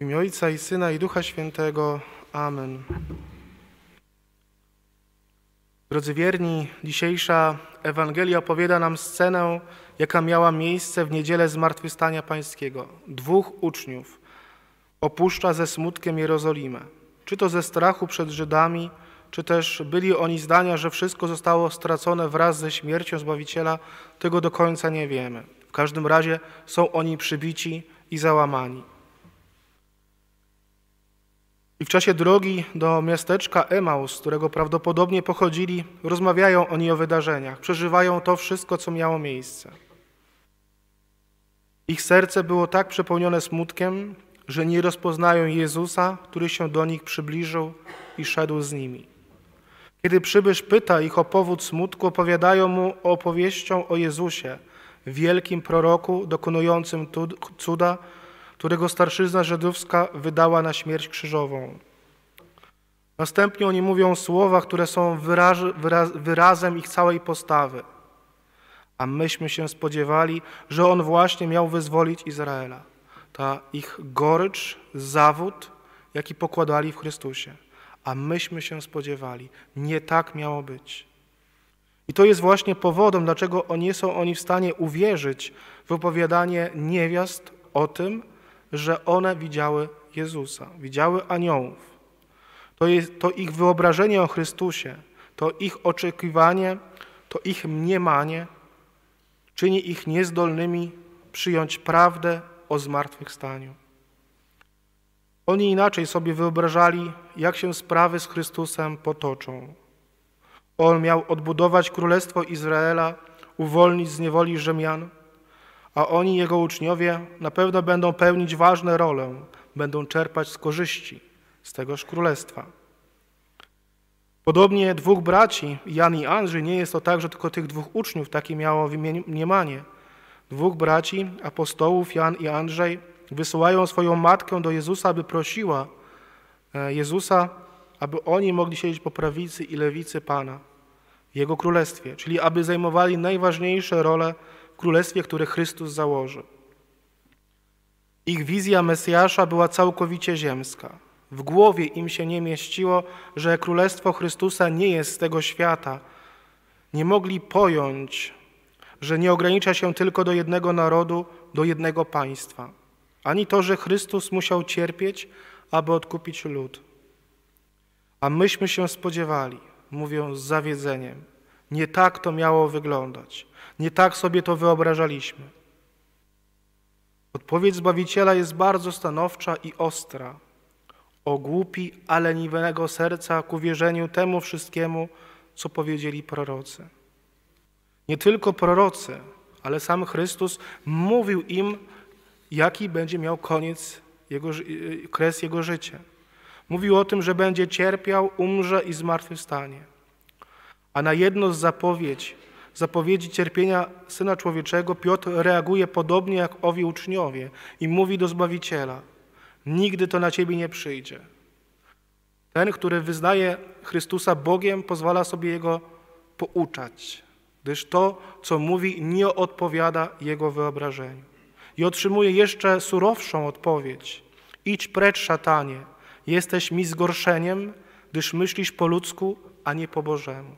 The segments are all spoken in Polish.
W imię Ojca i Syna i Ducha Świętego. Amen. Drodzy wierni, dzisiejsza Ewangelia opowiada nam scenę, jaka miała miejsce w niedzielę Zmartwychwstania Pańskiego. Dwóch uczniów opuszcza ze smutkiem Jerozolimę. Czy to ze strachu przed Żydami, czy też byli oni zdania, że wszystko zostało stracone wraz ze śmiercią Zbawiciela, tego do końca nie wiemy. W każdym razie są oni przybici i załamani. I w czasie drogi do miasteczka Emaus, z którego prawdopodobnie pochodzili, rozmawiają oni o wydarzeniach, przeżywają to wszystko, co miało miejsce. Ich serce było tak przepełnione smutkiem, że nie rozpoznają Jezusa, który się do nich przybliżył i szedł z nimi. Kiedy przybysz pyta ich o powód smutku, opowiadają mu opowieścią o Jezusie, wielkim proroku dokonującym cuda, którego starszyzna żydowska wydała na śmierć krzyżową. Następnie oni mówią słowa, które są wyraz, wyrazem ich całej postawy. A myśmy się spodziewali, że on właśnie miał wyzwolić Izraela. Ta ich gorycz, zawód, jaki pokładali w Chrystusie. A myśmy się spodziewali. Nie tak miało być. I to jest właśnie powodem, dlaczego nie są oni w stanie uwierzyć w opowiadanie niewiast o tym, że one widziały Jezusa, widziały aniołów. To, jest, to ich wyobrażenie o Chrystusie, to ich oczekiwanie, to ich mniemanie czyni ich niezdolnymi przyjąć prawdę o zmartwychwstaniu. Oni inaczej sobie wyobrażali, jak się sprawy z Chrystusem potoczą. On miał odbudować królestwo Izraela, uwolnić z niewoli Rzymian – a oni, jego uczniowie, na pewno będą pełnić ważne rolę, będą czerpać z korzyści z tegoż królestwa. Podobnie dwóch braci, Jan i Andrzej, nie jest to tak, że tylko tych dwóch uczniów takie miało mniemanie. Dwóch braci, apostołów, Jan i Andrzej, wysyłają swoją matkę do Jezusa, aby prosiła e, Jezusa, aby oni mogli siedzieć po prawicy i lewicy Pana w Jego Królestwie, czyli aby zajmowali najważniejsze role królestwie, które Chrystus założy. Ich wizja Mesjasza była całkowicie ziemska. W głowie im się nie mieściło, że królestwo Chrystusa nie jest z tego świata. Nie mogli pojąć, że nie ogranicza się tylko do jednego narodu, do jednego państwa. Ani to, że Chrystus musiał cierpieć, aby odkupić lud. A myśmy się spodziewali, mówią z zawiedzeniem, nie tak to miało wyglądać. Nie tak sobie to wyobrażaliśmy. Odpowiedź Zbawiciela jest bardzo stanowcza i ostra. O głupi, ale niwego serca ku wierzeniu temu wszystkiemu, co powiedzieli prorocy. Nie tylko prorocy, ale sam Chrystus mówił im, jaki będzie miał koniec, jego, kres jego życia. Mówił o tym, że będzie cierpiał, umrze i zmartwychwstanie. A na jedno z zapowiedzi, zapowiedzi cierpienia Syna Człowieczego Piotr reaguje podobnie jak owi uczniowie i mówi do Zbawiciela, nigdy to na Ciebie nie przyjdzie. Ten, który wyznaje Chrystusa Bogiem, pozwala sobie Jego pouczać, gdyż to, co mówi, nie odpowiada Jego wyobrażeniu. I otrzymuje jeszcze surowszą odpowiedź. Idź precz, szatanie, jesteś mi zgorszeniem, gdyż myślisz po ludzku, a nie po Bożemu.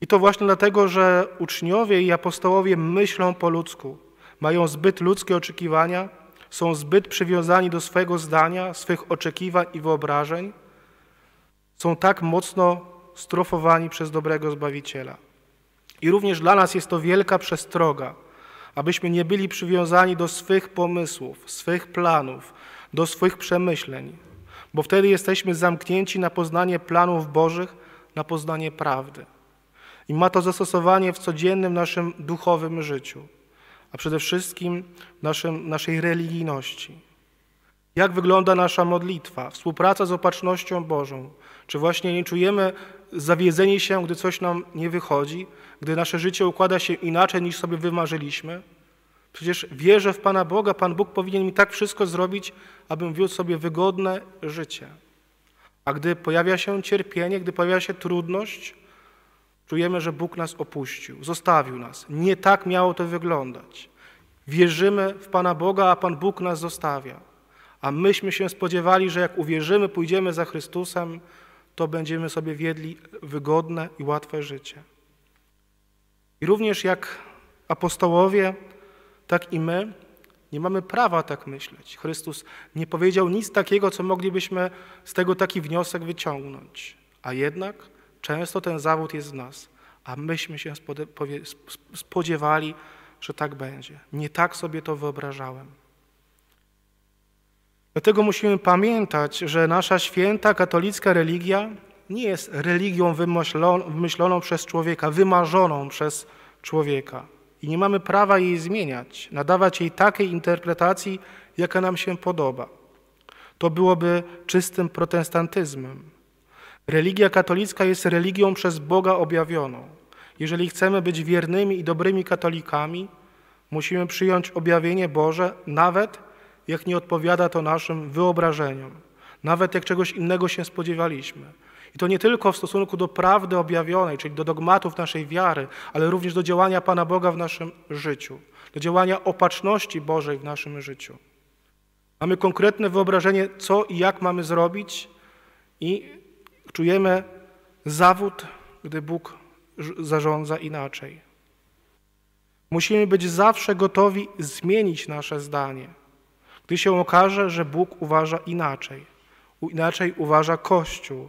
I to właśnie dlatego, że uczniowie i apostołowie myślą po ludzku, mają zbyt ludzkie oczekiwania, są zbyt przywiązani do swojego zdania, swych oczekiwań i wyobrażeń, są tak mocno strofowani przez dobrego Zbawiciela. I również dla nas jest to wielka przestroga, abyśmy nie byli przywiązani do swych pomysłów, swych planów, do swych przemyśleń, bo wtedy jesteśmy zamknięci na poznanie planów Bożych, na poznanie prawdy. I ma to zastosowanie w codziennym naszym duchowym życiu, a przede wszystkim w naszym, naszej religijności. Jak wygląda nasza modlitwa, współpraca z opatrznością Bożą? Czy właśnie nie czujemy zawiedzeni się, gdy coś nam nie wychodzi, gdy nasze życie układa się inaczej niż sobie wymarzyliśmy? Przecież wierzę w Pana Boga, Pan Bóg powinien mi tak wszystko zrobić, abym wiódł sobie wygodne życie. A gdy pojawia się cierpienie, gdy pojawia się trudność, Czujemy, że Bóg nas opuścił, zostawił nas. Nie tak miało to wyglądać. Wierzymy w Pana Boga, a Pan Bóg nas zostawia. A myśmy się spodziewali, że jak uwierzymy, pójdziemy za Chrystusem, to będziemy sobie wiedli wygodne i łatwe życie. I również jak apostołowie, tak i my nie mamy prawa tak myśleć. Chrystus nie powiedział nic takiego, co moglibyśmy z tego taki wniosek wyciągnąć. A jednak Często ten zawód jest w nas, a myśmy się spodziewali, że tak będzie. Nie tak sobie to wyobrażałem. Dlatego musimy pamiętać, że nasza święta katolicka religia nie jest religią wymyśloną przez człowieka, wymarzoną przez człowieka. I nie mamy prawa jej zmieniać, nadawać jej takiej interpretacji, jaka nam się podoba. To byłoby czystym protestantyzmem. Religia katolicka jest religią przez Boga objawioną. Jeżeli chcemy być wiernymi i dobrymi katolikami, musimy przyjąć objawienie Boże, nawet jak nie odpowiada to naszym wyobrażeniom, nawet jak czegoś innego się spodziewaliśmy. I to nie tylko w stosunku do prawdy objawionej, czyli do dogmatów naszej wiary, ale również do działania Pana Boga w naszym życiu, do działania opatrzności Bożej w naszym życiu. Mamy konkretne wyobrażenie, co i jak mamy zrobić, i Czujemy zawód, gdy Bóg zarządza inaczej. Musimy być zawsze gotowi zmienić nasze zdanie, gdy się okaże, że Bóg uważa inaczej. Inaczej uważa Kościół,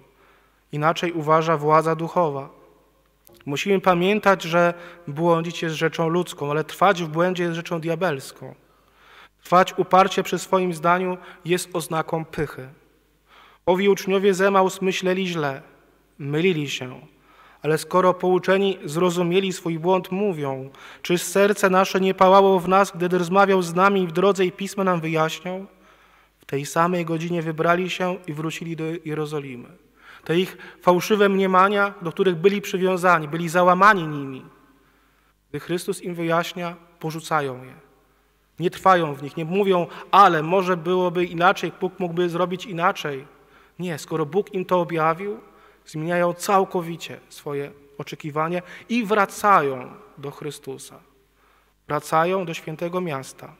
inaczej uważa władza duchowa. Musimy pamiętać, że błądzić jest rzeczą ludzką, ale trwać w błędzie jest rzeczą diabelską. Trwać uparcie przy swoim zdaniu jest oznaką pychy. Owi uczniowie Zemaus myśleli źle, mylili się, ale skoro pouczeni zrozumieli swój błąd, mówią, czy serce nasze nie pałało w nas, gdy rozmawiał z nami w drodze i pisma nam wyjaśniał? W tej samej godzinie wybrali się i wrócili do Jerozolimy. Te ich fałszywe mniemania, do których byli przywiązani, byli załamani nimi. Gdy Chrystus im wyjaśnia, porzucają je. Nie trwają w nich, nie mówią, ale może byłoby inaczej, Bóg mógłby zrobić inaczej. Nie, skoro Bóg im to objawił, zmieniają całkowicie swoje oczekiwania i wracają do Chrystusa. Wracają do świętego miasta.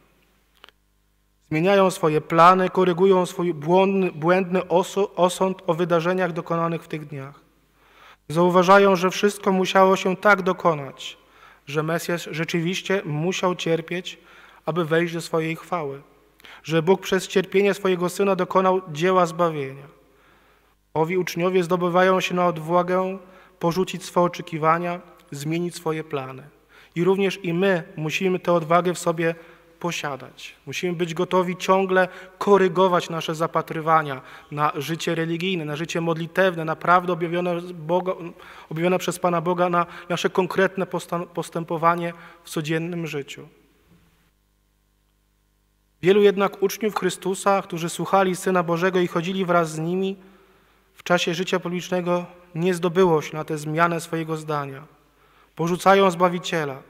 Zmieniają swoje plany, korygują swój błędny osąd o wydarzeniach dokonanych w tych dniach. Zauważają, że wszystko musiało się tak dokonać, że Mesjasz rzeczywiście musiał cierpieć, aby wejść do swojej chwały, że Bóg przez cierpienie swojego Syna dokonał dzieła zbawienia. Owi uczniowie zdobywają się na odwagę porzucić swoje oczekiwania, zmienić swoje plany. I również i my musimy tę odwagę w sobie posiadać. Musimy być gotowi ciągle korygować nasze zapatrywania na życie religijne, na życie modlitewne, na prawdę objawione, Boga, objawione przez Pana Boga, na nasze konkretne postępowanie w codziennym życiu. Wielu jednak uczniów Chrystusa, którzy słuchali Syna Bożego i chodzili wraz z nimi, w czasie życia publicznego nie zdobyło się na tę zmianę swojego zdania. Porzucają Zbawiciela.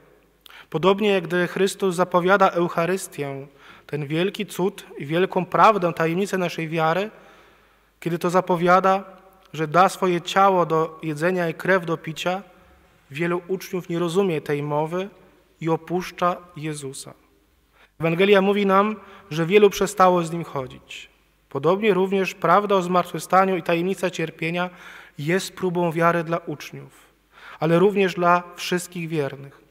Podobnie jak gdy Chrystus zapowiada Eucharystię, ten wielki cud i wielką prawdę, tajemnicę naszej wiary, kiedy to zapowiada, że da swoje ciało do jedzenia i krew do picia, wielu uczniów nie rozumie tej mowy i opuszcza Jezusa. Ewangelia mówi nam, że wielu przestało z nim chodzić. Podobnie również prawda o zmartwychwstaniu i tajemnica cierpienia jest próbą wiary dla uczniów, ale również dla wszystkich wiernych.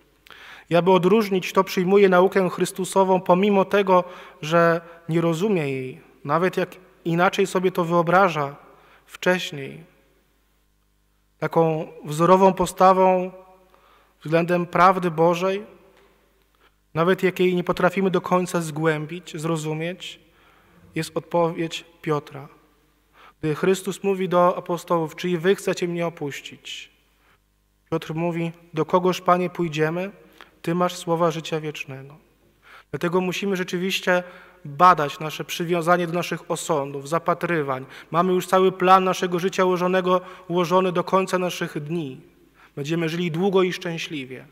I aby odróżnić to, przyjmuje naukę Chrystusową, pomimo tego, że nie rozumie jej, nawet jak inaczej sobie to wyobraża wcześniej. Taką wzorową postawą względem prawdy Bożej, nawet jak jej nie potrafimy do końca zgłębić, zrozumieć, jest odpowiedź Piotra. Gdy Chrystus mówi do apostołów, czyli wy chcecie mnie opuścić, Piotr mówi, do kogoż Panie pójdziemy? Ty masz słowa życia wiecznego. Dlatego musimy rzeczywiście badać nasze przywiązanie do naszych osądów, zapatrywań. Mamy już cały plan naszego życia ułożonego, ułożony do końca naszych dni. Będziemy żyli długo i szczęśliwie.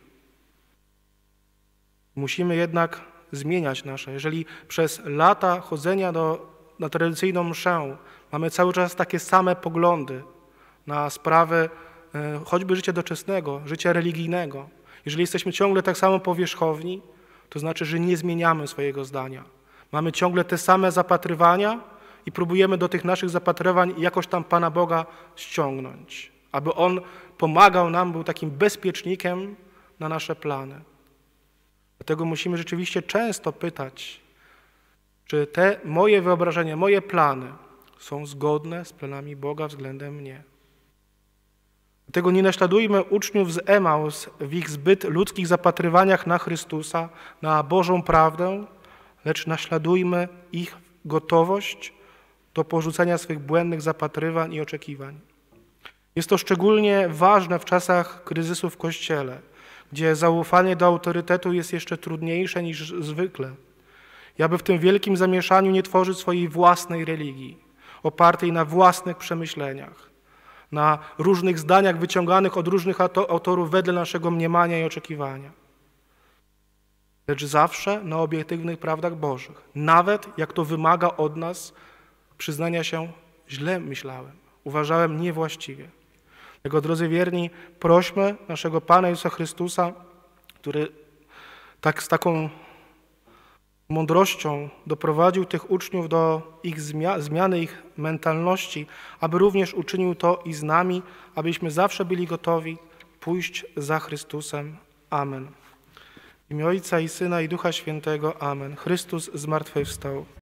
Musimy jednak zmieniać nasze. Jeżeli przez lata chodzenia do, na tradycyjną mszę mamy cały czas takie same poglądy na sprawy e, choćby życia doczesnego, życia religijnego, jeżeli jesteśmy ciągle tak samo powierzchowni, to znaczy, że nie zmieniamy swojego zdania. Mamy ciągle te same zapatrywania i próbujemy do tych naszych zapatrywań jakoś tam Pana Boga ściągnąć, aby On pomagał nam, był takim bezpiecznikiem na nasze plany. Dlatego musimy rzeczywiście często pytać, czy te moje wyobrażenia, moje plany są zgodne z planami Boga względem mnie. Dlatego nie naśladujmy uczniów z Emaus w ich zbyt ludzkich zapatrywaniach na Chrystusa, na Bożą prawdę, lecz naśladujmy ich gotowość do porzucenia swych błędnych zapatrywań i oczekiwań. Jest to szczególnie ważne w czasach kryzysu w Kościele – gdzie zaufanie do autorytetu jest jeszcze trudniejsze niż zwykle, i aby w tym wielkim zamieszaniu nie tworzyć swojej własnej religii, opartej na własnych przemyśleniach, na różnych zdaniach wyciąganych od różnych autorów wedle naszego mniemania i oczekiwania, lecz zawsze na obiektywnych prawdach Bożych, nawet jak to wymaga od nas przyznania się, źle myślałem, uważałem niewłaściwie. Dlatego, drodzy wierni, prośmy naszego Pana Jezusa Chrystusa, który tak z taką mądrością doprowadził tych uczniów do ich zmia zmiany ich mentalności, aby również uczynił to i z nami, abyśmy zawsze byli gotowi pójść za Chrystusem. Amen. W imię Ojca i Syna i Ducha Świętego. Amen. Chrystus zmartwychwstał.